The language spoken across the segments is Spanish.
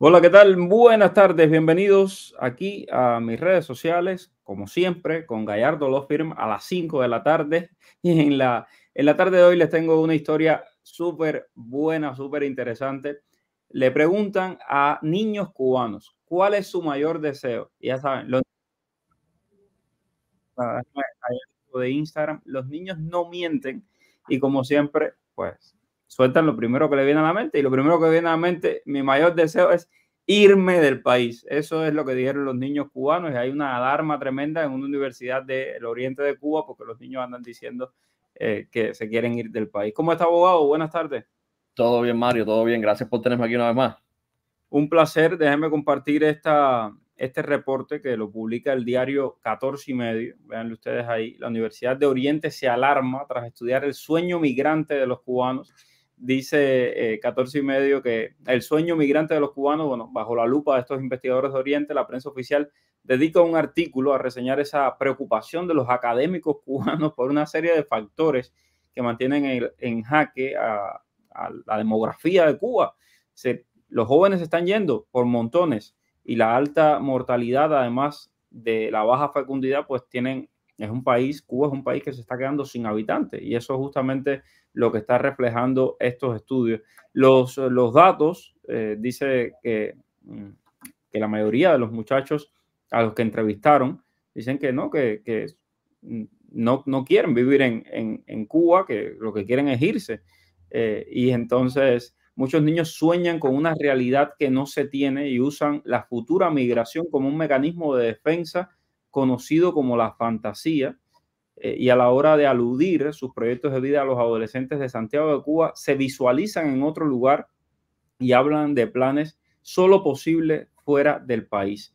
Hola, ¿qué tal? Buenas tardes, bienvenidos aquí a mis redes sociales, como siempre, con Gallardo Law Firm a las 5 de la tarde. Y en la, en la tarde de hoy les tengo una historia súper buena, súper interesante. Le preguntan a niños cubanos, ¿cuál es su mayor deseo? Ya saben, los ah, de Instagram, los niños no mienten y como siempre, pues sueltan lo primero que le viene a la mente y lo primero que viene a la mente, mi mayor deseo es irme del país. Eso es lo que dijeron los niños cubanos y hay una alarma tremenda en una universidad del oriente de Cuba porque los niños andan diciendo eh, que se quieren ir del país. ¿Cómo está, abogado? Buenas tardes. Todo bien, Mario, todo bien. Gracias por tenerme aquí una vez más. Un placer. Déjenme compartir esta, este reporte que lo publica el diario 14 y medio. Vean ustedes ahí. La Universidad de Oriente se alarma tras estudiar el sueño migrante de los cubanos dice 14 eh, y medio que el sueño migrante de los cubanos, bueno, bajo la lupa de estos investigadores de Oriente, la prensa oficial dedica un artículo a reseñar esa preocupación de los académicos cubanos por una serie de factores que mantienen el, en jaque a, la demografía de Cuba. los jóvenes están yendo por montones y la alta mortalidad, además de la baja fecundidad, pues tienen es un país, Cuba es un país que se está quedando sin habitantes y eso es justamente lo que está reflejando estos estudios. Los, eh, los datos, eh, dice que, mm, que, la mayoría de los muchachos a los que entrevistaron dicen que no, que, mm, no, quieren vivir en, Cuba, que lo que quieren es irse. Eh, y entonces muchos niños sueñan con una realidad que no se tiene y usan la futura migración como un mecanismo de defensa conocido como la fantasía, eh, y a la hora de aludir sus proyectos de vida a los adolescentes de Santiago de Cuba, se visualizan en otro lugar y hablan de planes solo posibles fuera del país.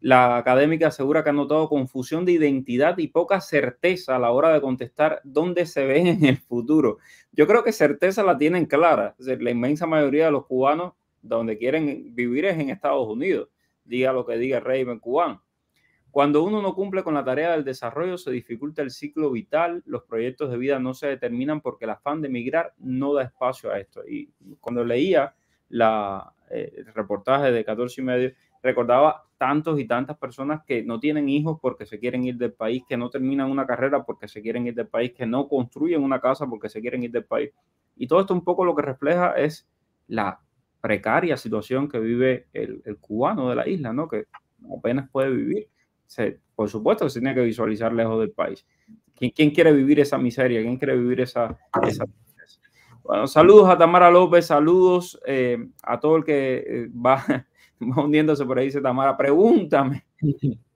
La académica asegura que ha notado confusión de identidad y poca certeza a la hora de contestar dónde se ven en el futuro. Yo creo que certeza la tienen clara. La inmensa mayoría de los cubanos donde quieren vivir es en Estados Unidos. Diga lo que diga el régimen cubano. Cuando uno no cumple con la tarea del desarrollo, se dificulta el ciclo vital, los proyectos de vida no se determinan porque el afán de emigrar no da espacio a esto. Y cuando leía la, eh, el reportaje de 14 y medio, recordaba tantos y tantas personas que no tienen hijos porque se quieren ir del país, que no terminan una carrera porque se quieren ir del país, que no construyen una casa porque se quieren ir del país. Y todo esto un poco lo que refleja es la precaria situación que vive el, el cubano de la isla, ¿no? Que apenas puede vivir por supuesto, se tiene que visualizar lejos del país. ¿Quién, quiere vivir esa miseria? ¿Quién quiere vivir esa, esa bueno, saludos a Tamara López, saludos eh, a todo el que eh, va, hundiéndose por ahí, dice Tamara, pregúntame.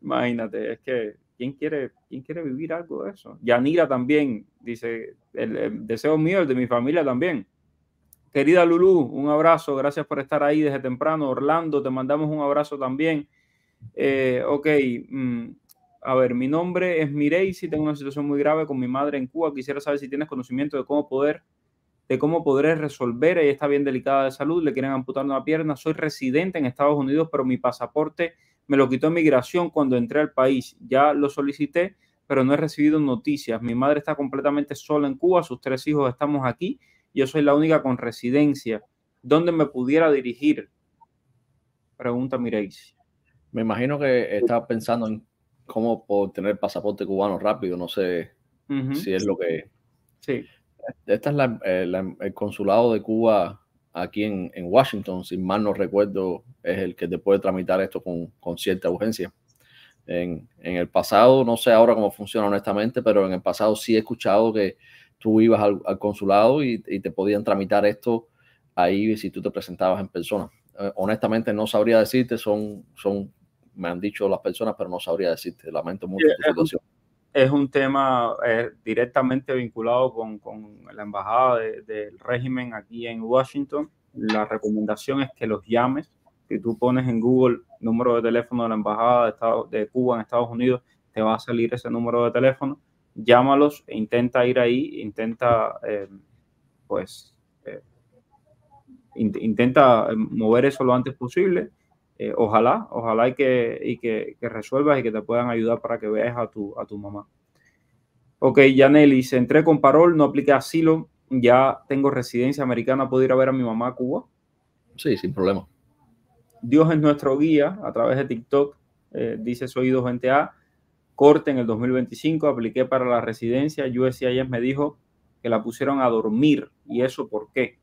Imagínate, es que ¿quién quiere, quién quiere vivir algo de eso? Yanira también dice, el, deseo mío, el de mi familia también. Querida Lulú, un abrazo, gracias por estar ahí desde temprano. Orlando, te mandamos un abrazo también. Eh, ok, mm, a ver, mi nombre es Mirei, si tengo una situación muy grave con mi madre en Cuba, quisiera saber si tienes conocimiento de cómo poder de cómo podré resolver, ella está bien delicada de salud, le quieren amputar una pierna, soy residente en Estados Unidos, pero mi pasaporte me lo quitó migración cuando entré al país, ya lo solicité, pero no he recibido noticias, mi madre está completamente sola en Cuba, sus tres hijos estamos aquí, yo soy la única con residencia, ¿dónde me pudiera dirigir? Pregunta Mireis. Me imagino que estaba pensando en cómo obtener pasaporte cubano rápido, no sé si es lo que... Sí. Esta es la, eh, el consulado de Cuba aquí en, Washington, si mal no recuerdo, es el que te puede tramitar esto con, cierta urgencia. En, el pasado, no sé ahora cómo funciona honestamente, pero en el pasado sí he escuchado que tú ibas al, consulado y, te podían tramitar esto ahí si tú te presentabas en persona. Eh, honestamente no sabría decirte, son, son me han dicho las personas, pero no sabría decirte. Lamento mucho situación. es un tema eh, directamente vinculado con, la embajada del régimen aquí en Washington. La recomendación es que los llames. Si tú pones en Google número de teléfono de la embajada de, de Cuba en Estados Unidos, te va a salir ese número de teléfono. Llámalos e intenta ir ahí, intenta, eh, pues, eh, intenta mover eso lo antes posible eh, ojalá, ojalá y, que, y que, que, resuelvas y que te puedan ayudar para que veas a tu, a tu mamá. Ok, Yaneli, se entré con parol, no apliqué asilo, ya tengo residencia americana, ¿puedo ir a ver a mi mamá a Cuba? Sí, sin problema. Dios es nuestro guía a través de TikTok, eh, dice Soy 220A, corte en el 2025, apliqué para la residencia, USCIS me dijo que la pusieron a dormir, ¿y eso por qué?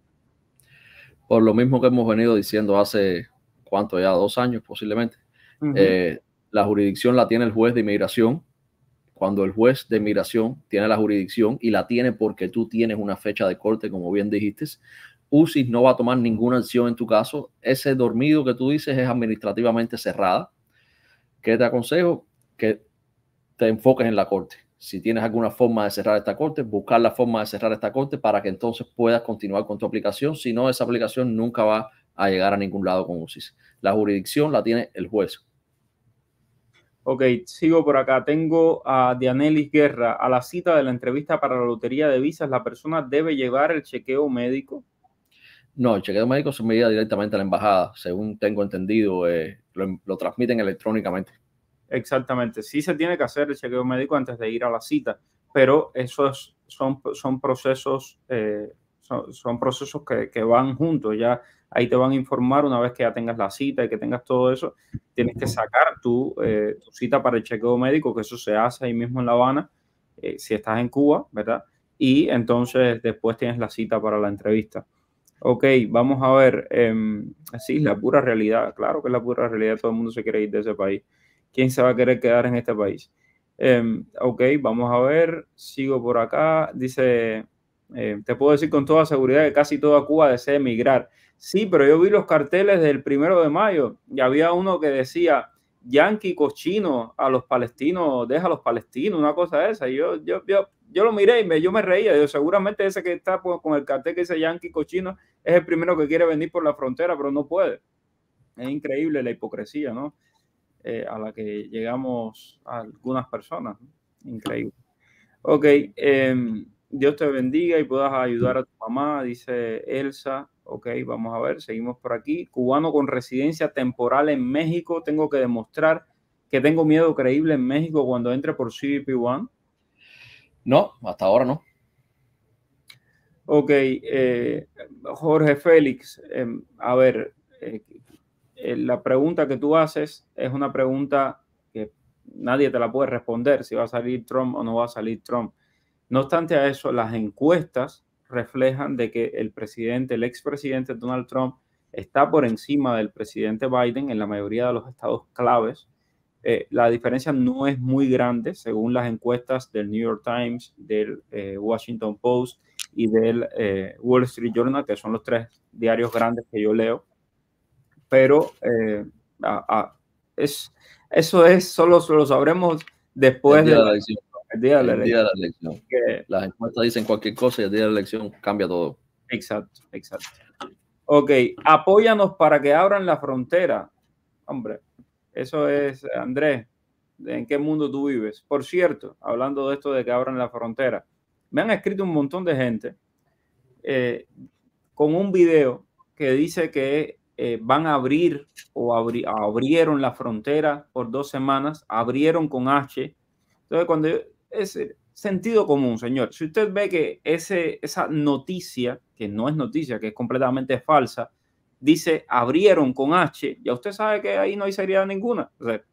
Por lo mismo que hemos venido diciendo hace cuánto ya, dos años posiblemente. Eh, la jurisdicción la tiene el juez de inmigración. Cuando el juez de inmigración tiene la jurisdicción y la tiene porque tú tienes una fecha de corte, como bien dijiste, UCIS no va a tomar ninguna acción en tu caso. Ese dormido que tú dices es administrativamente cerrada. ¿Qué te aconsejo? Que te enfoques en la corte. Si tienes alguna forma de cerrar esta corte, buscar la forma de cerrar esta corte para que entonces puedas continuar con tu aplicación. Si no, esa aplicación nunca va a llegar a ningún lado con UCIS. La jurisdicción la tiene el juez. Ok, sigo por acá. Tengo a Dianelis Guerra. A la cita de la entrevista para la lotería de visas, ¿la persona debe llevar el chequeo médico? No, el chequeo médico se envía directamente a la embajada. Según tengo entendido, eh, lo, transmiten electrónicamente. Exactamente. Sí se tiene que hacer el chequeo médico antes de ir a la cita, pero esos son, procesos, eh, procesos que, que, van juntos. Ya ahí te van a informar una vez que ya tengas la cita y que tengas todo eso, tienes que sacar tu, eh, cita para el chequeo médico, que eso se hace ahí mismo en La Habana, eh, si estás en Cuba, ¿verdad? Y entonces después tienes la cita para la entrevista. Ok, vamos a ver, eh, sí, la pura realidad, claro que es la pura realidad, todo el mundo se quiere ir de ese país. ¿Quién se va a querer quedar en este país? Em, ok, vamos a ver, sigo por acá, dice, eh, te puedo decir con toda seguridad que casi toda Cuba desea emigrar Sí, pero yo vi los carteles del primero de mayo y había uno que decía, Yankee cochino a los palestinos, deja a los palestinos, una cosa de esa. yo, yo, yo, lo miré y me, yo me reía. Yo, seguramente ese que está con el cartel que dice Yankee cochino es el primero que quiere venir por la frontera, pero no puede. Es increíble la hipocresía, ¿no? Eh, a la que llegamos algunas personas. Increíble. Ok, em, Dios te bendiga y puedas ayudar a tu mamá, dice Elsa. Ok, vamos a ver, seguimos por aquí. Cubano con residencia temporal en México. Tengo que demostrar que tengo miedo creíble en México cuando entre por cbp One? No, hasta ahora no. Ok, eh, Jorge Félix, em, a ver, eh, eh, la pregunta que tú haces es una pregunta que nadie te la puede responder, si va a salir Trump o no va a salir Trump. No obstante a eso, las encuestas reflejan de que el presidente, el expresidente Donald Trump, está por encima del presidente Biden en la mayoría de los estados claves. Eh, la diferencia no es muy grande, según las encuestas del New York Times, del eh, Washington Post y del eh, Wall Street Journal, que son los tres diarios grandes que yo leo. Pero es, eso es, solo, lo sabremos después de, de el día de la, elección. Las encuestas dicen cualquier cosa y el día de la elección cambia todo. Exacto, exacto. Ok, apóyanos para que abran la frontera. Hombre, eso es, Andrés, ¿en qué mundo tú vives? Por cierto, hablando de esto de que abran la frontera, me han escrito un montón de gente eh, con un video que dice que eh, van a abrir o abrieron la frontera por dos semanas, abrieron con H. Entonces, cuando yo, es sentido común, señor. Si usted ve que ese, esa noticia, que no es noticia, que es completamente falsa, dice abrieron con H, ya usted sabe que ahí no hay seguridad ninguna. O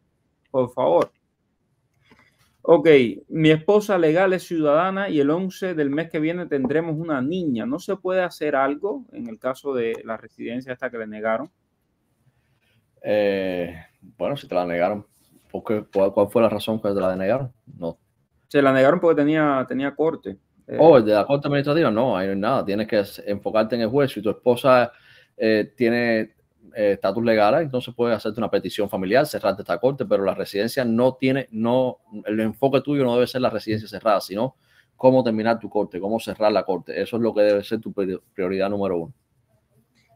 por favor. Ok, mi esposa legal es ciudadana y el 11 del mes que viene tendremos una niña. ¿No se puede hacer algo en el caso de la residencia hasta que le negaron? Eh, bueno, si te la negaron, ¿Cuál, ¿cuál fue la razón que te la denegaron? No, se la negaron porque tenía, tenía corte. Oh, oh, de la corte administrativa, no, ahí no hay nada. Tienes que enfocarte en el juez. Si tu esposa eh, tiene eh, estatus legal, entonces puedes hacerte una petición familiar, cerrarte esta corte, pero la residencia no tiene, no, el enfoque tuyo no debe ser la residencia cerrada, sino cómo terminar tu corte, cómo cerrar la corte. Eso es lo que debe ser tu prioridad número uno.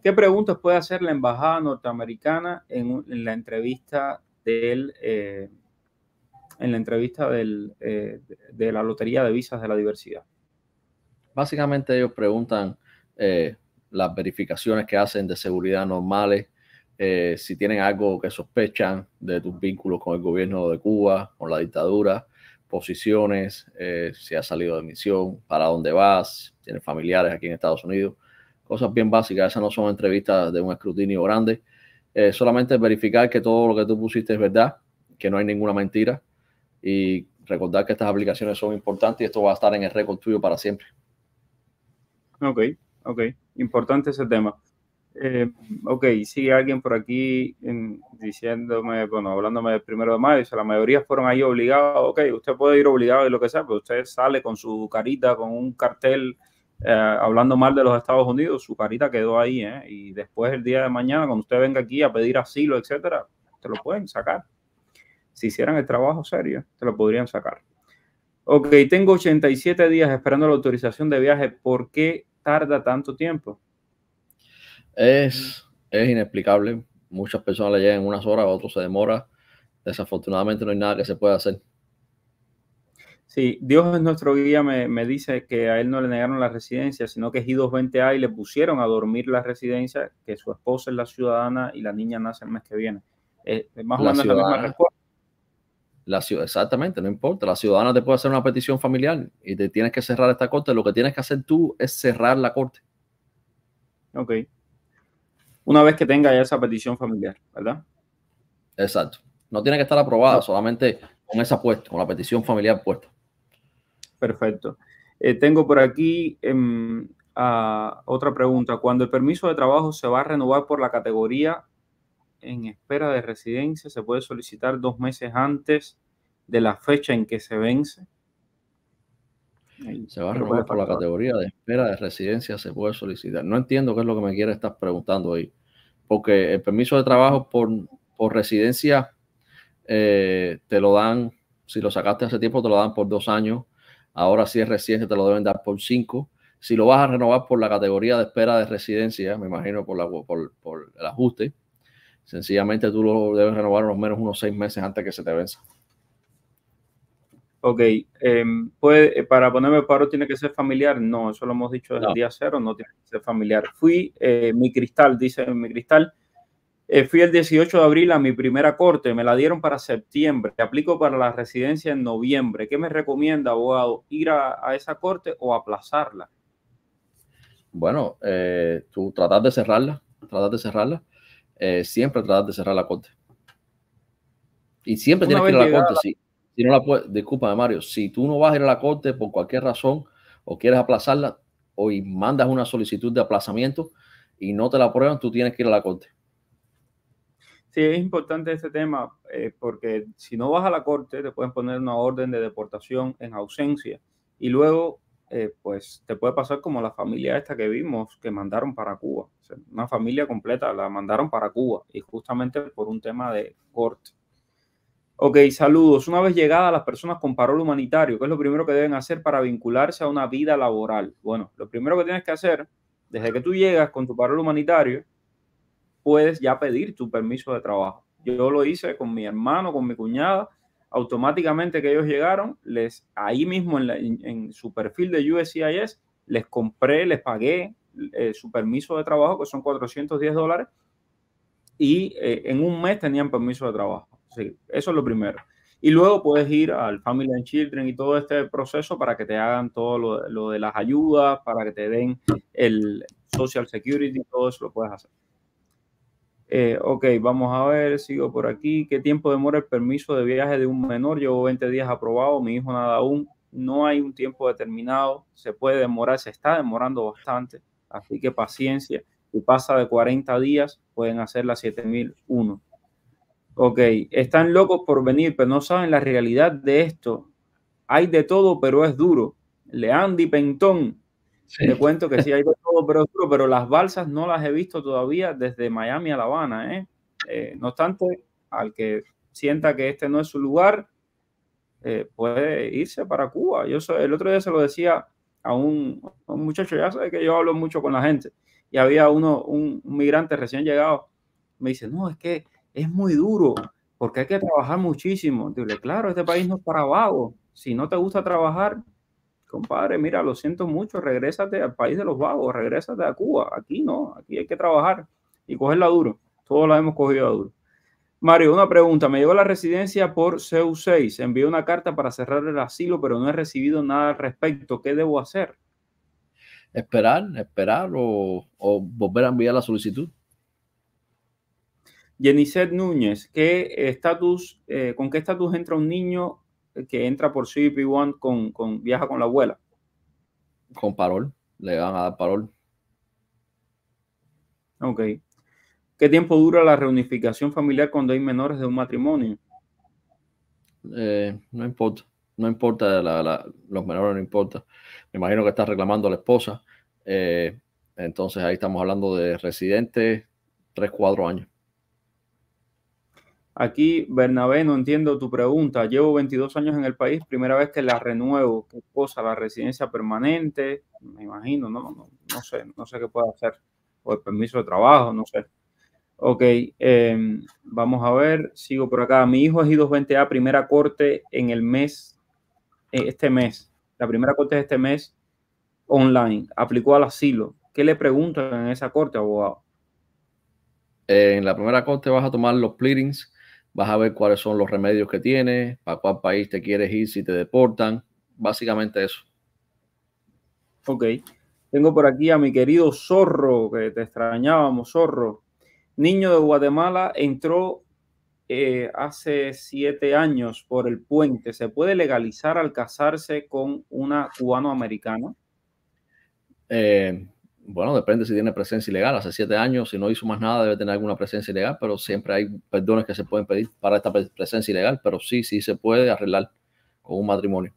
¿Qué preguntas puede hacer la embajada norteamericana en, la entrevista del en la entrevista eh, de la Lotería de Visas de la Diversidad. Básicamente ellos preguntan eh, las verificaciones que hacen de seguridad normales, eh, si tienen algo que sospechan de tus vínculos con el gobierno de Cuba, con la dictadura, posiciones, si has salido de misión, para dónde vas, tienes familiares aquí en Estados Unidos, cosas bien básicas, esas no son entrevistas de un escrutinio grande, solamente verificar que todo lo que tú pusiste es verdad, que no hay ninguna mentira, y recordar que estas aplicaciones son importantes y esto va a estar en el récord para siempre. Ok, ok, importante ese tema. Eh, ok, si alguien por aquí diciéndome, bueno, hablándome del primero de mayo, o la mayoría fueron ahí obligados, ok, usted puede ir obligado y lo que sea, pero usted sale con su carita, con un cartel eh, hablando mal de los Estados Unidos, su carita quedó ahí, ¿eh? Y después el día de mañana, cuando usted venga aquí a pedir asilo, etcétera, te lo pueden sacar si hicieran el trabajo serio, te lo podrían sacar. Ok, tengo 87 días esperando la autorización de viaje. ¿Por qué tarda tanto tiempo? Es, inexplicable. Muchas personas le llegan unas horas, otros se demora. Desafortunadamente no hay nada que se pueda hacer. Sí, Dios es nuestro guía, me, dice que a él no le negaron la residencia, sino que es I220A y le pusieron a dormir la residencia, que su esposa es la ciudadana y la niña nace el mes que viene. Eh, más o menos la misma respuesta. La, exactamente, no importa. La ciudadana te puede hacer una petición familiar y te tienes que cerrar esta corte. Lo que tienes que hacer tú es cerrar la corte. Ok. Una vez que tenga esa petición familiar, ¿verdad? Exacto. No tiene que estar aprobada, solamente con esa puesta, con la petición familiar puesta. Perfecto. Eh, tengo por aquí em, otra pregunta. Cuando el permiso de trabajo se va a renovar por la categoría en espera de residencia se puede solicitar dos meses antes de la fecha en que se vence. Se va a renovar por la categoría de espera de residencia, se puede solicitar. No entiendo qué es lo que me quiere estar preguntando ahí, porque el permiso de trabajo por, por residencia eh, te lo dan, si lo sacaste hace tiempo, te lo dan por dos años. Ahora si es reciente te lo deben dar por cinco. Si lo vas a renovar por la categoría de espera de residencia, me imagino por, la, por el ajuste, Sencillamente tú lo debes renovar unos menos unos seis meses antes que se te venza. Ok, em, pues, eh, para ponerme paro tiene que ser familiar. No, eso lo hemos dicho desde el día cero, no tiene que ser familiar. Fui, eh, mi cristal, dice mi cristal, eh, fui el 18 de abril a mi primera corte, me la dieron para septiembre, te aplico para la residencia en noviembre. ¿Qué me recomienda, abogado? ¿Ir a, a esa corte o aplazarla? Bueno, eh, tú tratas de cerrarla, tratas de cerrarla. Eh, siempre tratar de cerrar la corte. Y siempre tienes que ir a la corte. Si, no la puedes, discúlpame, Mario, si tú no vas a ir a la corte por cualquier razón o quieres aplazarla, o mandas una solicitud de aplazamiento y no te la aprueban, tú tienes que ir a la corte. Sí, es importante este tema eh, porque si no vas a la corte te pueden poner una orden de deportación en ausencia y luego eh, pues te puede pasar como la familia esta que vimos que mandaron para Cuba. una familia completa la mandaron para Cuba y justamente por un tema de corte. Ok, saludos. Una vez llegadas las personas con parol humanitario, ¿qué es lo primero que deben hacer para vincularse a una vida laboral? Bueno, lo primero que tienes que hacer, desde que tú llegas con tu parol humanitario, puedes ya pedir tu permiso de trabajo. Yo lo hice con mi hermano, con mi cuñada, automáticamente que ellos llegaron, les ahí mismo en, su perfil de USCIS, les compré, les pagué eh, su permiso de trabajo, que son 410 dólares, y eh, en un mes tenían permiso de trabajo. Sí, eso es lo primero. Y luego puedes ir al Family and Children y todo este proceso para que te hagan todo lo, lo de las ayudas, para que te den el Social Security, todo eso lo puedes hacer. Eh, ok, vamos a ver, sigo por aquí. ¿Qué tiempo demora el permiso de viaje de un menor? Llevo 20 días aprobado, mi hijo nada aún. No hay un tiempo determinado, se puede demorar, se está demorando bastante. Así que paciencia. Si pasa de 40 días, pueden hacer la 7001. Ok, están locos por venir, pero no saben la realidad de esto. Hay de todo, pero es duro. Leandi Pentón, te cuento que sí, hay todo, pero, pero las balsas no las he visto todavía desde Miami a La Habana. ¿eh? Eh, no obstante, al que sienta que este no es su lugar, eh, puede irse para Cuba. Yo el otro día se lo decía a un, muchacho, ya sabe que yo hablo mucho con la gente, y había uno, un, un migrante recién llegado, me dice, no, es que es muy duro, porque hay que trabajar muchísimo. Dile, claro, este país no es para vagos. Si no te gusta trabajar, compadre, mira, lo siento mucho, regrésate al país de los vagos, regrésate a Cuba, aquí no, aquí hay que trabajar y cogerla duro, todos la hemos cogido duro. Mario, una pregunta, me llegó la residencia por CU6, envió una carta para cerrar el asilo, pero no he recibido nada al respecto, ¿qué debo hacer? Esperar, esperar o, volver a enviar la solicitud. Jenicet Núñez, ¿qué estatus, eh, ¿con qué estatus entra un niño que entra por cp 1 con, con, viaja con la abuela. Con parol, le van a dar parol. Ok. ¿Qué tiempo dura la reunificación familiar cuando hay menores de un matrimonio? Eh, no importa, no importa, los menores no importa. Me imagino que estás reclamando a la esposa. Eh, entonces ahí estamos hablando de residentes, tres, cuatro años. Aquí, Bernabé, no entiendo tu pregunta. Llevo 22 años en el país, primera vez que la renuevo. ¿Qué cosa? ¿La residencia permanente? Me imagino, no, no, sé, no sé qué puedo hacer. O el permiso de trabajo, no sé. Ok, em, vamos a ver, sigo por acá. Mi hijo es I220A, primera corte en el mes, eh, este mes. La primera corte de este mes online. Aplicó al asilo. ¿Qué le preguntan en esa corte, abogado? Eh, en la primera corte vas a tomar los pleadings vas a ver cuáles son los remedios que tienes, para cuál país te quieres ir si te deportan, básicamente eso. Ok, tengo por aquí a mi querido Zorro, que te extrañábamos, Zorro. Niño de Guatemala entró eh, hace siete años por el puente. ¿Se puede legalizar al casarse con una cubanoamericana? Eh, bueno, depende si tiene presencia ilegal. Hace siete años, si no hizo más nada, debe tener alguna presencia ilegal, pero siempre hay perdones que se pueden pedir para esta presencia ilegal, pero sí, sí se puede arreglar con un matrimonio.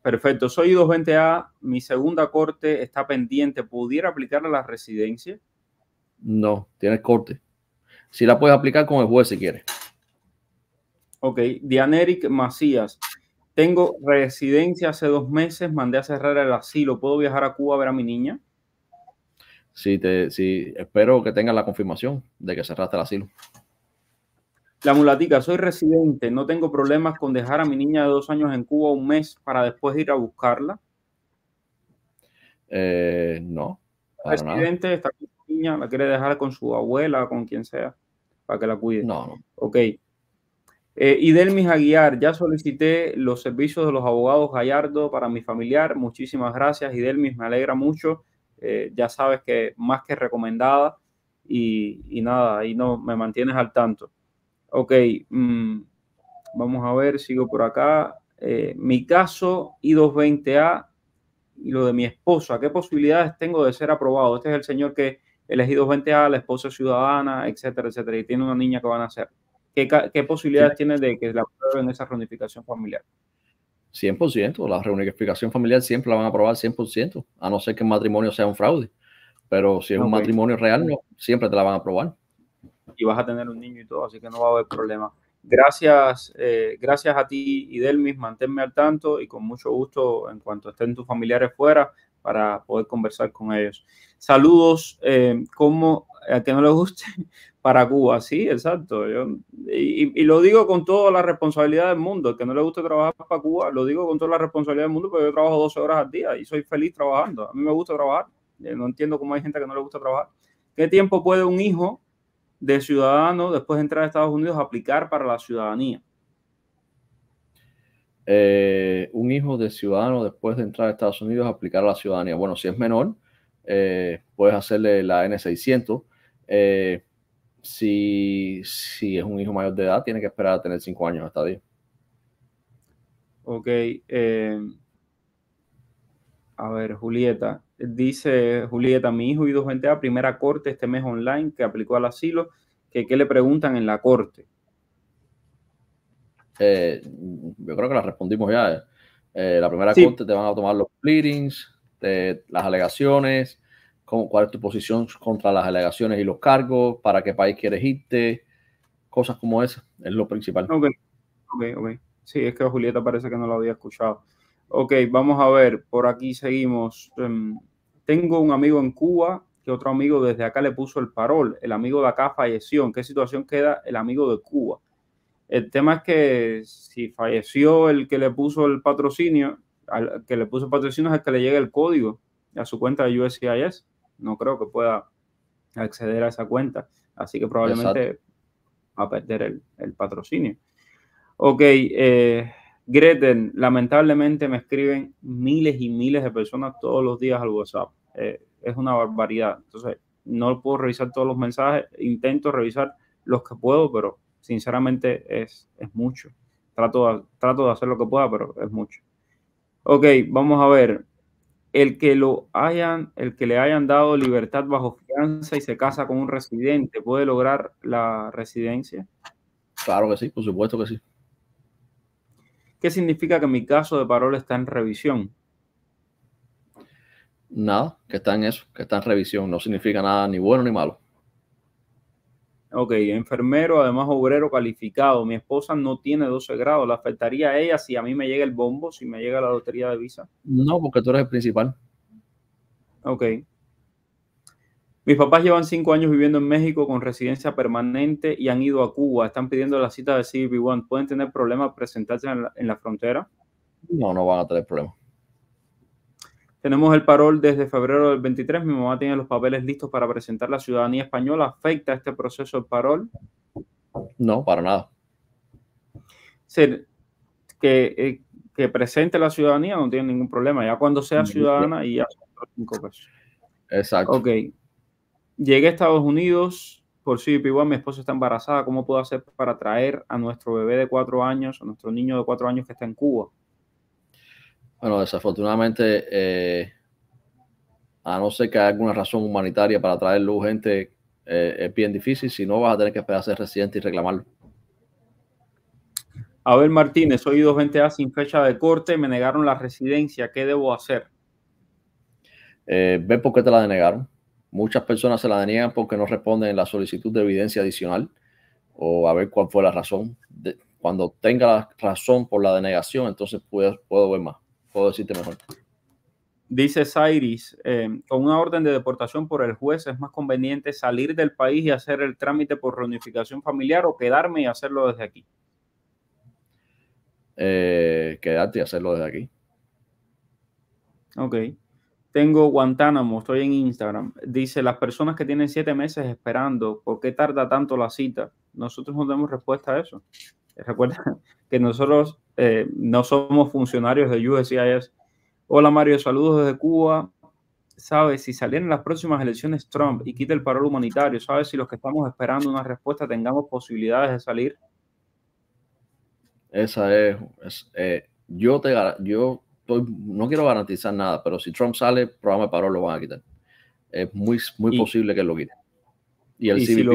Perfecto, soy 220A, mi segunda corte está pendiente. ¿Pudiera aplicar a la residencia? No, tienes corte. Si la puedes aplicar con el juez si quieres. Ok, Dianeric Macías, tengo residencia hace dos meses, mandé a cerrar el asilo, ¿puedo viajar a Cuba a ver a mi niña? Sí, te, espero que tengas la confirmación de que cerraste el asilo. La mulatica, soy residente, no tengo problemas con dejar a mi niña de dos años en Cuba un mes para después ir a buscarla. Eh, no. Residente niña, la quiere dejar con su abuela, con quien sea, para que la cuide. No, no. Ok. Eh, Aguiar, ya solicité los servicios de los abogados Gallardo para mi familiar. Muchísimas gracias, y me alegra mucho eh, ya sabes que más que recomendada y, nada, ahí no me mantienes al tanto. Ok, mm, vamos a ver, sigo por acá. Eh, mi caso I220A y lo de mi esposa, ¿qué posibilidades tengo de ser aprobado? Este es el señor que elegido 220A, la esposa ciudadana, etcétera, etcétera, y tiene una niña que van a hacer. ¿Qué, posibilidades tiene de que la aprueben esa reunificación familiar? 100%, la reunificación familiar siempre la van a aprobar 100%, a no ser que el matrimonio sea un fraude. Pero si es un matrimonio real, no, siempre te la van a aprobar. Y vas a tener un niño y todo, así que no va a haber problema. Gracias, eh, gracias a ti y Delmis, manténme al tanto y con mucho gusto en cuanto estén tus familiares fuera, para poder conversar con ellos. Saludos, eh, como a que no le guste, para Cuba, sí, exacto. Yo, y, y, lo digo con toda la responsabilidad del mundo, que no le guste trabajar para Cuba, lo digo con toda la responsabilidad del mundo, porque yo trabajo 12 horas al día y soy feliz trabajando. A mí me gusta trabajar, eh, no entiendo cómo hay gente que no le gusta trabajar. ¿Qué tiempo puede un hijo de ciudadano después de entrar a Estados Unidos aplicar para la ciudadanía? Eh, un hijo de ciudadano después de entrar a Estados Unidos a aplicar la ciudadanía. Bueno, si es menor, eh, puedes hacerle la N600. Eh, si, si, es un hijo mayor de edad, tiene que esperar a tener 5 años hasta 10. Ok. a ver, Julieta. Dice Julieta, mi hijo y gente a primera corte este mes online que aplicó al asilo, que qué le preguntan en la corte eh, yo creo que la respondimos ya. Eh, la primera corte te van a tomar los pleadings, las alegaciones, cuál es tu posición contra las alegaciones y los cargos, para qué país quieres irte, cosas como esas, es lo principal. Ok, ok, ok. Sí, es que Julieta parece que no lo había escuchado. Ok, vamos a ver, por aquí seguimos. Em, tengo un amigo en Cuba que otro amigo desde acá le puso el parol. El amigo de acá falleció. ¿En qué situación queda el amigo de Cuba? El tema es que si falleció el que le puso el patrocinio, al que le puso el patrocinio es el que le llegue el código a su cuenta de USCIS. No creo que pueda acceder a esa cuenta. Así que probablemente va a perder el, patrocinio. Ok, eh, Greten, lamentablemente me escriben miles y miles de personas todos los días al WhatsApp. Eh, es una barbaridad. Entonces, no puedo revisar todos los mensajes. Intento revisar los que puedo, pero sinceramente es, mucho. Trato de, trato de hacer lo que pueda, pero es mucho. Ok, vamos a ver. El que, lo hayan, el que le hayan dado libertad bajo fianza y se casa con un residente, ¿puede lograr la residencia? Claro que sí, por supuesto que sí. ¿Qué significa que mi caso de parola está en revisión? Nada, que está en eso, que está en revisión. No significa nada ni bueno ni malo. Ok, enfermero, además obrero calificado. Mi esposa no tiene 12 grados. ¿La afectaría a ella si a mí me llega el bombo, si me llega la lotería de visa? No, porque tú eres el principal. Ok. Mis papás llevan cinco años viviendo en México con residencia permanente y han ido a Cuba. Están pidiendo la cita de CB1. ¿Pueden tener problemas presentarse en la, en la frontera? No, no van a tener problemas. Tenemos el parol desde febrero del 23. Mi mamá tiene los papeles listos para presentar la ciudadanía española. ¿Afecta este proceso el parol? No, para nada. que, eh, que presente la ciudadanía no tiene ningún problema. Ya cuando sea ciudadana y ya son cinco pesos. Exacto. Ok. Llegué a Estados Unidos por sí, Igual Mi esposa está embarazada. ¿Cómo puedo hacer para traer a nuestro bebé de cuatro años, a nuestro niño de cuatro años que está en Cuba? Bueno, desafortunadamente, eh, a no ser que haya alguna razón humanitaria para traerlo luz gente, eh, es bien difícil. Si no, vas a tener que esperar a ser residente y reclamarlo. Abel Martínez, soy 220A sin fecha de corte, me negaron la residencia, ¿qué debo hacer? Eh, ve por qué te la denegaron. Muchas personas se la deniegan porque no responden la solicitud de evidencia adicional o a ver cuál fue la razón. cuando tenga la razón por la denegación, entonces puedo, puedo ver más decirte mejor. Dice Cyrus, eh, con una orden de deportación por el juez es más conveniente salir del país y hacer el trámite por reunificación familiar o quedarme y hacerlo desde aquí. Eh, quedarte y hacerlo desde aquí. Ok. Tengo Guantánamo, estoy en Instagram. Dice, las personas que tienen siete meses esperando, ¿por qué tarda tanto la cita? Nosotros no tenemos respuesta a eso. Recuerda que nosotros eh, no somos funcionarios de USCIS. Hola Mario, saludos desde Cuba. ¿Sabes? Si salieron las próximas elecciones Trump y quita el paro humanitario, ¿sabes si los que estamos esperando una respuesta tengamos posibilidades de salir? Esa es. Eh, yo te yo no quiero garantizar nada, pero si Trump sale, programa de paro lo van a quitar. Es muy, muy posible que lo quiten. Y el si lo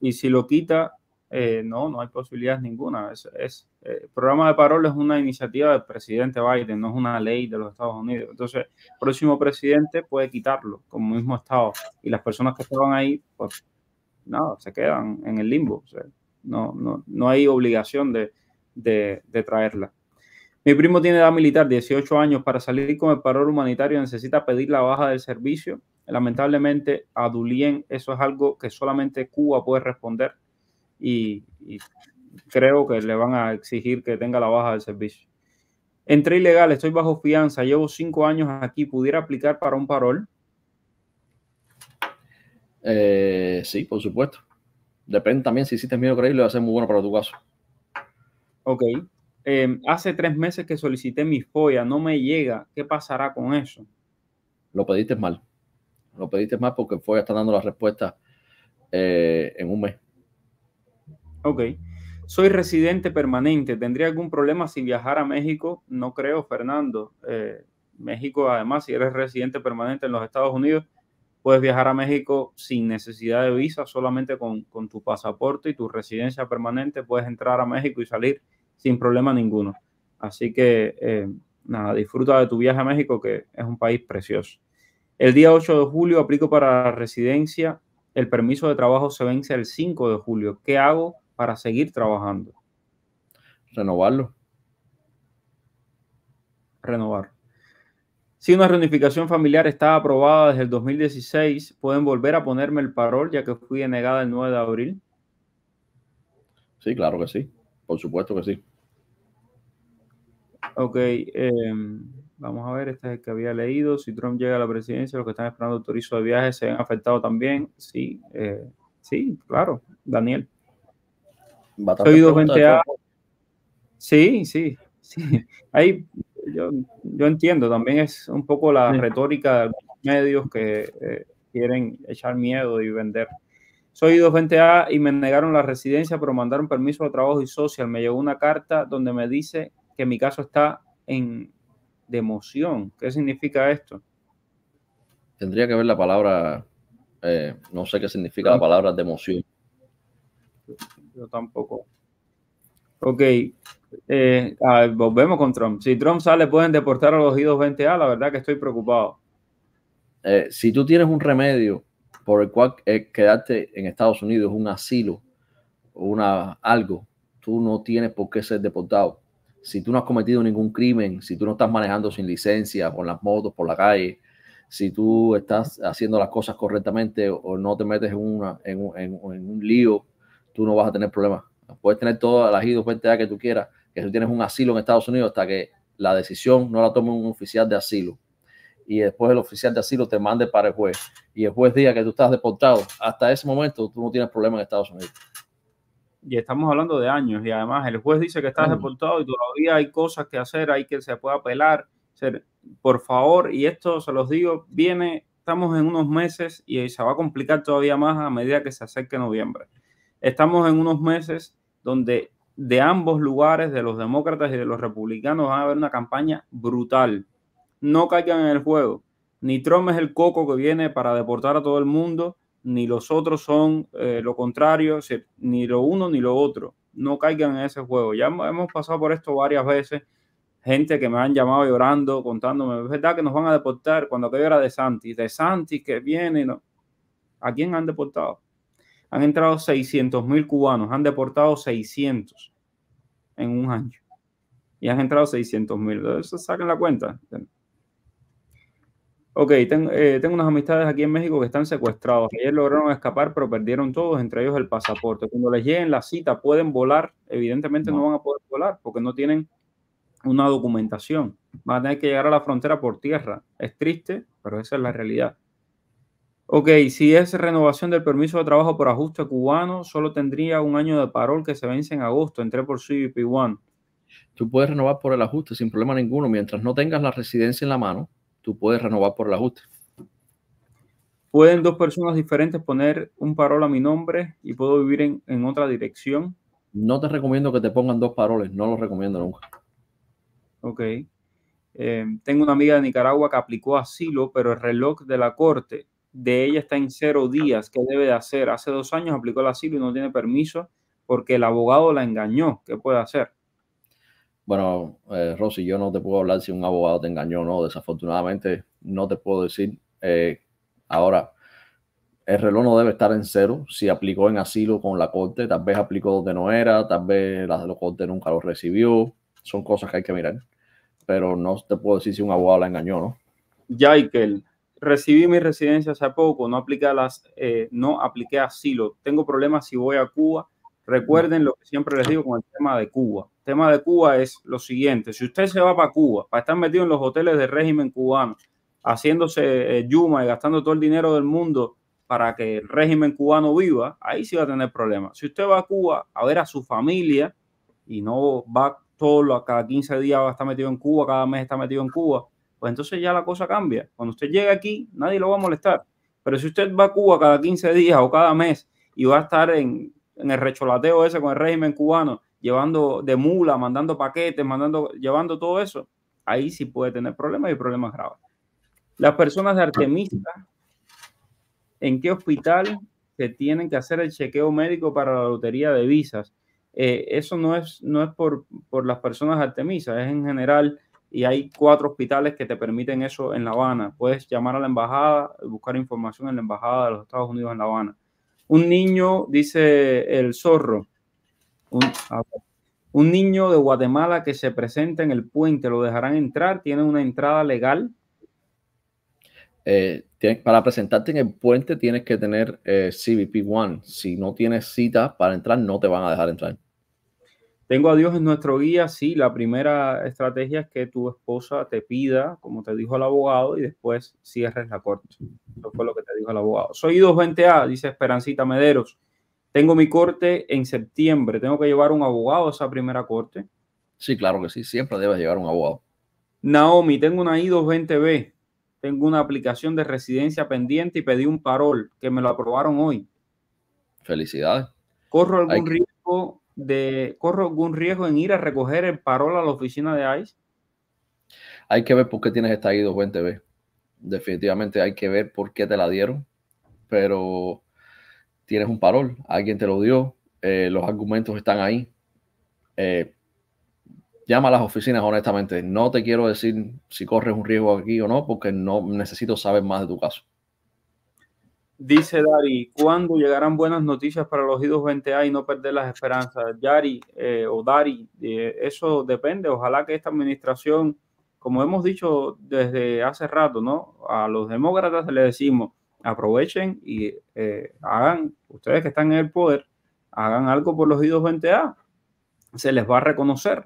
Y si lo quita, eh, no, no hay posibilidades ninguna. Es, el eh, programa de parole es una iniciativa del presidente Biden, no es una ley de los Estados Unidos. Entonces, el próximo presidente puede quitarlo como mismo Estado. Y las personas que estaban ahí, pues nada, se quedan en el limbo. no, no, no, hay obligación de, de, traerla. Mi primo tiene edad militar, 18 años. Para salir con el parol humanitario necesita pedir la baja del servicio. Lamentablemente, a Dulien eso es algo que solamente Cuba puede responder y, creo que le van a exigir que tenga la baja del servicio. Entré ilegal, estoy bajo fianza, llevo cinco años aquí, ¿pudiera aplicar para un parol? Eh, sí, por supuesto. Depende también si hiciste miedo creíble, va a ser muy bueno para tu caso. Ok. Em, hace tres meses que solicité mi FOIA, no me llega. ¿Qué pasará con eso? Lo pediste mal. Lo pediste mal porque el FOIA está dando las respuestas eh, en un mes. Ok. Soy residente permanente. ¿Tendría algún problema si viajar a México? No creo, Fernando. Eh, México, además, si eres residente permanente en los Estados Unidos, puedes viajar a México sin necesidad de visa, solamente con, tu pasaporte y tu residencia permanente puedes entrar a México y salir sin problema ninguno. Así que eh, nada, disfruta de tu viaje a México, que es un país precioso. El día 8 de julio aplico para la residencia. El permiso de trabajo se vence el 5 de julio. ¿Qué hago? para seguir trabajando? Renovarlo. Renovar. Si una reunificación familiar está aprobada desde el 2016, ¿pueden volver a ponerme el parol ya que fui denegada el 9 de abril? Sí, claro que sí. Por supuesto que sí. Ok. Em, vamos a ver, este es el que había leído. Si Trump llega a la presidencia, los que están esperando autorizo de viaje se ven afectado también. Sí, eh, sí, claro, Daniel. Soy 20A. Sí, sí, sí. Ahí, yo, entiendo, también es un poco la retórica de los medios que eh, quieren echar miedo y vender. Soy 220A y me negaron la residencia, pero mandaron permiso de trabajo y social. Me llegó una carta donde me dice que mi caso está en democión. ¿Qué significa esto? Tendría que ver la palabra, eh, no sé qué significa la ah. palabra democión. Yo tampoco. Ok. Eh, volvemos con Trump. Si Trump sale, pueden deportar a los i 20 a La verdad que estoy preocupado. Eh, si tú tienes un remedio por el cual eh, quedarte en Estados Unidos, un asilo, una, algo, tú no tienes por qué ser deportado. Si tú no has cometido ningún crimen, si tú no estás manejando sin licencia, por las motos, por la calle, si tú estás haciendo las cosas correctamente o no te metes una, en, en un lío tú no vas a tener problemas. Puedes tener todas las idos, que tú quieras, que tú tienes un asilo en Estados Unidos hasta que la decisión no la tome un oficial de asilo. Y después el oficial de asilo te mande para el juez. Y el juez diga que tú estás deportado. Hasta ese momento tú no tienes problema en Estados Unidos. Y estamos hablando de años. Y además el juez dice que estás deportado y todavía hay cosas que hacer, hay que se pueda apelar. Por favor, y esto se los digo, viene, estamos en unos meses y se va a complicar todavía más a medida que se acerque noviembre estamos en unos meses donde de ambos lugares, de los demócratas y de los republicanos, va a haber una campaña brutal. No caigan en el juego. Ni Trump es el coco que viene para deportar a todo el mundo, ni los otros son eh, lo contrario, ni lo uno ni lo otro. No caigan en ese juego. Ya hemos pasado por esto varias veces. Gente que me han llamado llorando, contándome, es verdad que nos van a deportar cuando aquello era de Santi, de Santi que viene. ¿A quién han deportado? Han entrado 600 mil cubanos, han deportado 600 en un año. Y han entrado 600.000. mil. la cuenta. Ok, eh, tengo, unas amistades aquí en México que están secuestrados. Ayer lograron escapar, pero perdieron todos, entre ellos el pasaporte. Cuando les lleguen la cita, pueden volar. Evidentemente no van a poder volar porque no tienen una documentación. Van a tener que llegar a la frontera por tierra. Es triste, pero esa es la realidad. Ok, si es renovación del permiso de trabajo por ajuste cubano, solo tendría un año de parol que se vence en agosto. Entré por CBP1. Tú puedes renovar por el ajuste sin problema ninguno. Mientras no tengas la residencia en la mano, tú puedes renovar por el ajuste. ¿Pueden dos personas diferentes poner un parol a mi nombre y puedo vivir en, otra dirección? No te recomiendo que te pongan dos paroles, no lo recomiendo nunca. Ok. Eh, tengo una amiga de Nicaragua que aplicó asilo, pero el reloj de la corte de ella está en cero días. ¿Qué debe de hacer? Hace dos años aplicó el asilo y no tiene permiso porque el abogado la engañó. ¿Qué puede hacer? Bueno, eh, Rosy, yo no te puedo hablar si un abogado te engañó o no. Desafortunadamente, no te puedo decir. Eh, ahora, el reloj no debe estar en cero. Si aplicó en asilo con la corte, tal vez aplicó donde no era, tal vez la, la corte nunca lo recibió. Son cosas que hay que mirar. Pero no te puedo decir si un abogado la engañó, ¿no? el recibí mi residencia hace poco, no apliqué, las, eh, no apliqué asilo, tengo problemas si voy a Cuba. Recuerden lo que siempre les digo con el tema de Cuba. El tema de Cuba es lo siguiente, si usted se va para Cuba, para estar metido en los hoteles del régimen cubano, haciéndose eh, yuma y gastando todo el dinero del mundo para que el régimen cubano viva, ahí sí va a tener problemas. Si usted va a Cuba a ver a su familia y no va todo lo, cada 15 días va a estar metido en Cuba, cada mes está metido en Cuba, pues entonces ya la cosa cambia. Cuando usted llega aquí, nadie lo va a molestar. Pero si usted va a Cuba cada 15 días o cada mes y va a estar en, el recholateo ese con el régimen cubano, llevando de mula, mandando paquetes, mandando, llevando todo eso, ahí sí puede tener problemas y problemas graves. Las personas de Artemisa, ¿en qué hospital se tienen que hacer el chequeo médico para la lotería de visas? Eh, eso no es, no es por, por las personas de Artemisa, es en general y hay cuatro hospitales que te permiten eso en La Habana. Puedes llamar a la embajada, buscar información en la embajada de los Estados Unidos en La Habana. Un niño, dice el zorro, un, niño de Guatemala que se presenta en el puente, ¿lo dejarán entrar? ¿Tiene una entrada legal? Eh, para presentarte en el puente tienes que tener eh, CBP-1. Si no tienes cita para entrar, no te van a dejar entrar. Tengo a Dios en nuestro guía, sí, la primera estrategia es que tu esposa te pida, como te dijo el abogado, y después cierres la corte. Eso fue lo que te dijo el abogado. Soy 220A, dice Esperancita Mederos. Tengo mi corte en septiembre. ¿Tengo que llevar un abogado a esa primera corte? Sí, claro que sí. Siempre debes llevar un abogado. Naomi, tengo una I220B. Tengo una aplicación de residencia pendiente y pedí un parol que me lo aprobaron hoy. Felicidades. ¿Corro algún riesgo de corro algún riesgo en ir a recoger el parol a la oficina de ICE? Hay que ver por qué tienes esta ido, 20 b Definitivamente hay que ver por qué te la dieron, pero tienes un parol, alguien te lo dio, eh, los argumentos están ahí. Eh, llama a las oficinas, honestamente. No te quiero decir si corres un riesgo aquí o no, porque no necesito saber más de tu caso. Dice Dari, ¿cuándo llegarán buenas noticias para los idos 20A y no perder las esperanzas? Yari eh, o Dari, eh, eso depende. Ojalá que esta administración, como hemos dicho desde hace rato, ¿no? A los demócratas le decimos, aprovechen y eh, hagan, ustedes que están en el poder, hagan algo por los idos 20A. Se les va a reconocer.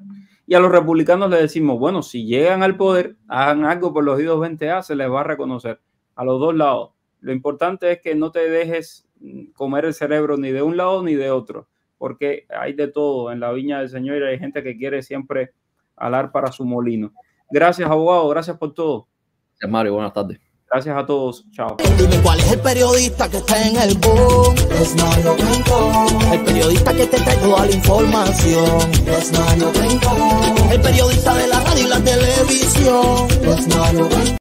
Y a los republicanos le decimos, bueno, si llegan al poder, hagan algo por los idos 20A, se les va a reconocer. A los dos lados lo importante es que no te dejes mm, comer el cerebro ni de un lado ni de otro, porque hay de todo en la viña del Señor y hay gente que quiere siempre alar para su molino. Gracias, abogado, gracias por todo. Gracias, Mario, buenas tardes. Gracias a todos, chao. Dime cuál es el periodista que está en el boom, es Mario Rincón. El periodista que te trae toda la información, es Mario Rincón. El periodista de la radio y la televisión, es Mario Rincón.